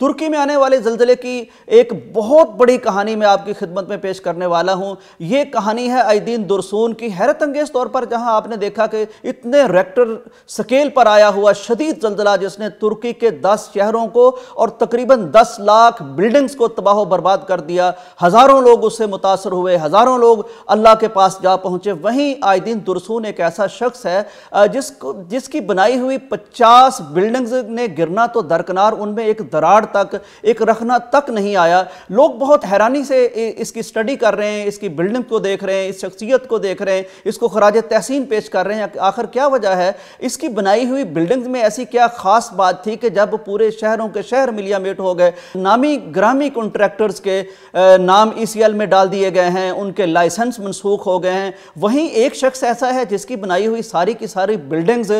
तुर्की में आने वाले जलजले की एक बहुत बड़ी कहानी मैं आपकी खिदमत में पेश करने वाला हूं ये कहानी है आयदीन दुरसून की हैरत अंगेज तौर पर जहां आपने देखा कि इतने रेक्टर स्केल पर आया हुआ शदीद जलजला जिसने तुर्की के 10 शहरों को और तकरीबन 10 लाख बिल्डिंग्स को तबाह बर्बाद कर दिया हज़ारों लोग उससे मुतासर हुए हज़ारों लोग अल्लाह के पास जा पहुँचे वहीं आयदीन दुरसून एक ऐसा शख्स है जिसको जिसकी बनाई हुई पचास बिल्डिंग्स ने गिरना तो दरकनार उनमें एक दराड़ तक एक रखना तक नहीं आया लोग बहुत हैरानी से इसकी स्टडी कर रहे हैं इसकी बिल्डिंग को देख रहे हैं इस शख्सियत को देख रहे हैं इसको खराज तहसीन पेश कर रहे हैं आखिर क्या वजह है इसकी बनाई हुई बिल्डिंग में ऐसी क्या ख़ास बात थी कि जब पूरे शहरों के शहर मिलियामेट हो गए नामी ग्रामी कॉन्ट्रैक्टर्स के नाम ई e में डाल दिए गए हैं उनके लाइसेंस मनसूख हो गए हैं वहीं एक शख्स ऐसा है जिसकी बनाई हुई सारी की सारी बिल्डिंग्स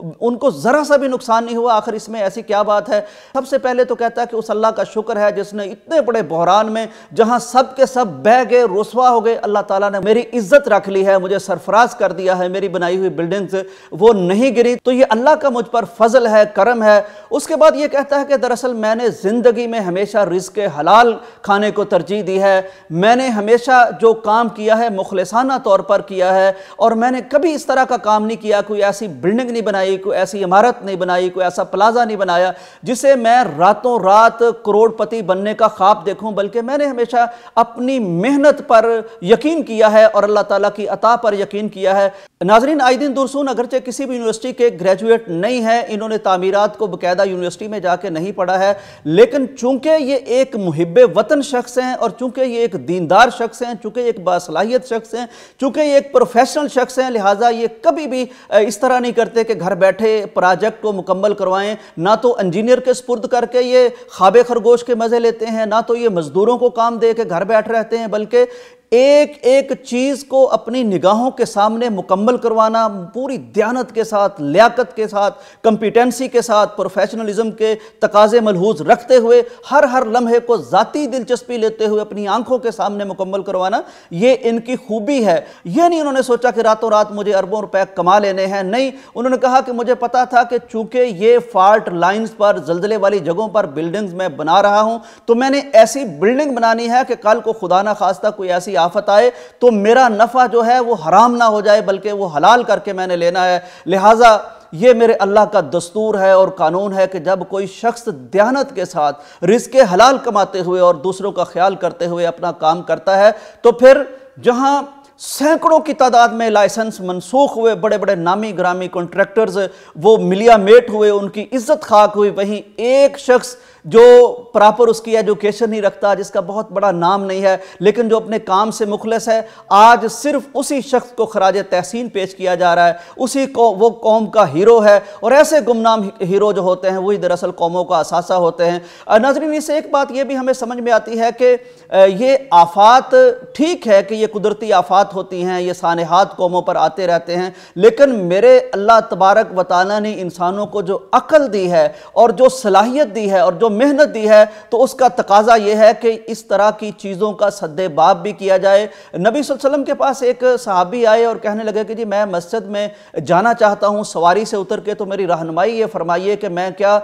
उनको ज़रा सा भी नुकसान नहीं हुआ आखिर इसमें ऐसी क्या बात है सबसे पहले तो कहता है कि उस अल्लाह का शुक्र है जिसने इतने बड़े बहरान में जहाँ सब के सब बह गए रसवा हो गए अल्लाह ताला ने मेरी इज्जत रख ली है मुझे सरफराज कर दिया है मेरी बनाई हुई बिल्डिंग्स वो नहीं गिरी तो ये अल्लाह का मुझ पर फजल है करम है उसके बाद ये कहता है कि दरअसल मैंने ज़िंदगी में हमेशा रिस्क हलाल खाने को तरजीह दी है मैंने हमेशा जो काम किया है मुखलसाना तौर पर किया है और मैंने कभी इस तरह का काम नहीं किया कोई ऐसी बिल्डिंग नहीं बनाई बनाई कोई ऐसी इमारत नहीं बनाई कोई ऐसा प्लाजा नहीं बनाया जिसे मैं रातों रात करोड़पति बनने का ख्वाब देखूं बल्कि मैंने हमेशा अपनी मेहनत पर यकीन किया है और अल्लाह ताला की अता पर यकीन किया है नाजरीन आए दिन दुरसून अगरचे किसी भी यूनिवर्सिटी के ग्रेजुएट नहीं है इन्होंने तामीरत को बकायदा यूनिवर्सिटी में जाके नहीं पढ़ा है लेकिन चूंकि ये एक मुहब वतन शख्स हैं और चूंकि ये एक दीनदार शख्स हैं चूंकि एक बासलाहियत शख्स हैं चूंकि ये एक प्रोफेशनल शख्स हैं लिहाजा ये कभी भी इस तरह नहीं करते कि घर घर बैठे प्रोजेक्ट को मुकम्मल करवाएं ना तो इंजीनियर के सुपुर्द करके ये खाबे खरगोश के मज़े लेते हैं ना तो ये मज़दूरों को काम दे के घर बैठ रहते हैं बल्कि एक एक चीज को अपनी निगाहों के सामने मुकम्मल करवाना पूरी दयानत के साथ लियाकत के साथ कंपिटेंसी के साथ प्रोफेशनलिज्म के तकाजे मलहूज रखते हुए हर हर लम्हे को ज़ाती दिलचस्पी लेते हुए अपनी आंखों के सामने मुकम्मल करवाना ये इनकी खूबी है ये नहीं उन्होंने सोचा कि रातों रात मुझे अरबों रुपए कमा लेने हैं नहीं उन्होंने कहा कि मुझे पता था कि चूंकि ये फॉल्ट लाइन्स पर जल्जले वाली जगहों पर बिल्डिंग्स मैं बना रहा हूँ तो मैंने ऐसी बिल्डिंग बनानी है कि कल को खुदा ना खास्ता कोई ऐसी ऐसी आफत आए तो मेरा नफ़ा जो है वो हराम ना हो जाए बल्कि वो हलाल करके मैंने लेना है लिहाजा ये मेरे अल्लाह का दस्तूर है और कानून है कि जब कोई शख्स दयानत के साथ रिस्क हलाल कमाते हुए और दूसरों का ख्याल करते हुए अपना काम करता है तो फिर जहाँ सैकड़ों की तादाद में लाइसेंस मनसूख हुए बड़े बड़े नामी ग्रामी कॉन्ट्रैक्टर्स वो मिलिया मेट हुए उनकी इज्जत खाक हुई वहीं एक शख्स जो प्रॉपर उसकी एजुकेशन नहीं रखता जिसका बहुत बड़ा नाम नहीं है लेकिन जो अपने काम से मुखलस है आज सिर्फ उसी शख्स को खराज तहसीन पेश किया जा रहा है उसी को वो कौम का हीरो है और ऐसे गुमनाम हीरो जो होते हैं वही दरअसल कौमों का असासा होते हैं नजरिन से एक बात यह भी हमें समझ में आती है कि ये आफात ठीक है कि ये कुदरती आफात होती हैं ये सानहात कौमों पर आते रहते हैं लेकिन मेरे अल्लाह तबारक वताना ने इंसानों को जो अकल दी है और जो सलाहियत दी है और जो मेहनत दी है तो उसका तकाजा यह है कि इस तरह की चीज़ों का सद्देबाप भी किया जाए नबी वसल्लम के पास एक सहाबी आए और कहने लगे कि जी मैं मस्जिद में जाना चाहता हूँ सवारी से उतर के तो मेरी रहनमाई ये फरमाइए कि मैं क्या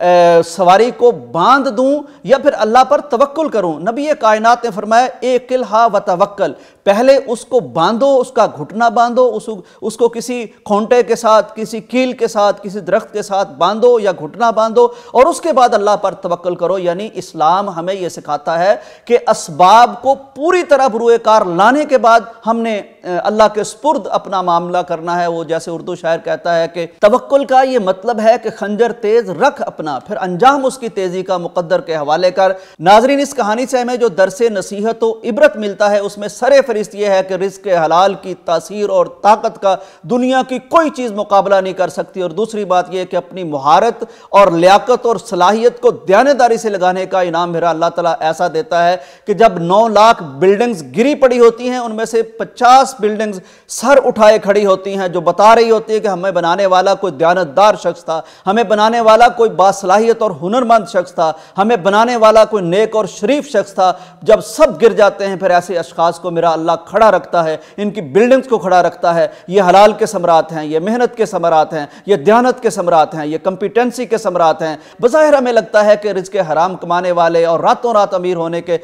सवारी को बांध दूं या फिर अल्लाह पर तवक्ल करूं नबी कायनात ने फरमाया ए हा व तवक्ल पहले उसको बांधो उसका घुटना बांधो उस, उसको किसी खोंटे के साथ किसी कील के साथ किसी दरख्त के साथ बांधो या घुटना बांधो और उसके बाद अल्लाह पर तवक्ल करो यानी इस्लाम हमें यह सिखाता है कि इसबाब को पूरी तरह बुरुकार लाने के बाद हमने अल्लाह के स्पुर्द अपना मामला करना है वो जैसे उर्दू शायर कहता है कि तवक्ल का ये मतलब है कि खंजर तेज रख अपना करना फिर अंजाम उसकी तेजी का मुकद्दर के हवाले कर नाजरीन इस कहानी से हमें जो दरस नसीहत व इबरत मिलता है उसमें सर फहरिस्त यह है कि रिस्क हलाल की तासीर और ताकत का दुनिया की कोई चीज़ मुकाबला नहीं कर सकती और दूसरी बात यह कि अपनी महारत और लियाकत और सलाहियत को दयानदारी से लगाने का इनाम मेरा अल्लाह तला ऐसा देता है कि जब नौ लाख बिल्डिंग्स गिरी पड़ी होती हैं उनमें से पचास बिल्डिंग्स सर उठाए खड़ी होती हैं जो बता रही होती है कि हमें बनाने वाला कोई दयानतदार शख्स था हमें बनाने वाला कोई बास बासलाहियत और हुनरमंद शख्स था हमें बनाने वाला कोई नेक और शरीफ शख्स था जब सब गिर जाते हैं फिर ऐसे अशखास को मेरा अल्लाह खड़ा रखता है इनकी बिल्डिंग्स को खड़ा रखता है ये हलाल के समरात हैं ये मेहनत के समरात हैं ये दयानत के समरात हैं ये कंपिटेंसी के समरात हैं बज़ाहिर हमें लगता है कि रिज के हराम कमाने वाले और रातों रात अमीर होने के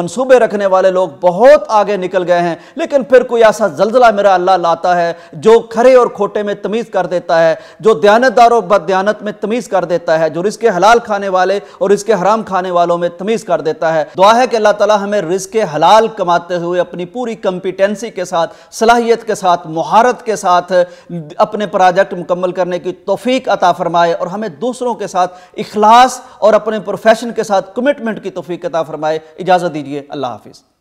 मनसूबे रखने वाले लोग बहुत आगे निकल गए हैं लेकिन फिर कोई ऐसा जल्जला मेरा अल्लाह लाता है जो खरे और खोटे में तमीज़ कर देता है जो दयानतदार और बदयानत में तमीज़ कर देता है जो रिस्क हलाल खाने वाले और रिस्क हराम खाने वालों में तमीज कर देता है दुआ है कि अल्लाह ताला हमें रिस्क हलाल कमाते हुए अपनी पूरी कंपिटेंसी के साथ सलाहियत के साथ महारत के साथ अपने प्रोजेक्ट मुकम्मल करने की तोफ़ी अता फरमाए और हमें दूसरों के साथ इखलास और अपने प्रोफेशन के साथ कमिटमेंट की तोफ़ी अता फरमाए इजाज़त दीजिए अल्लाह हाफिज़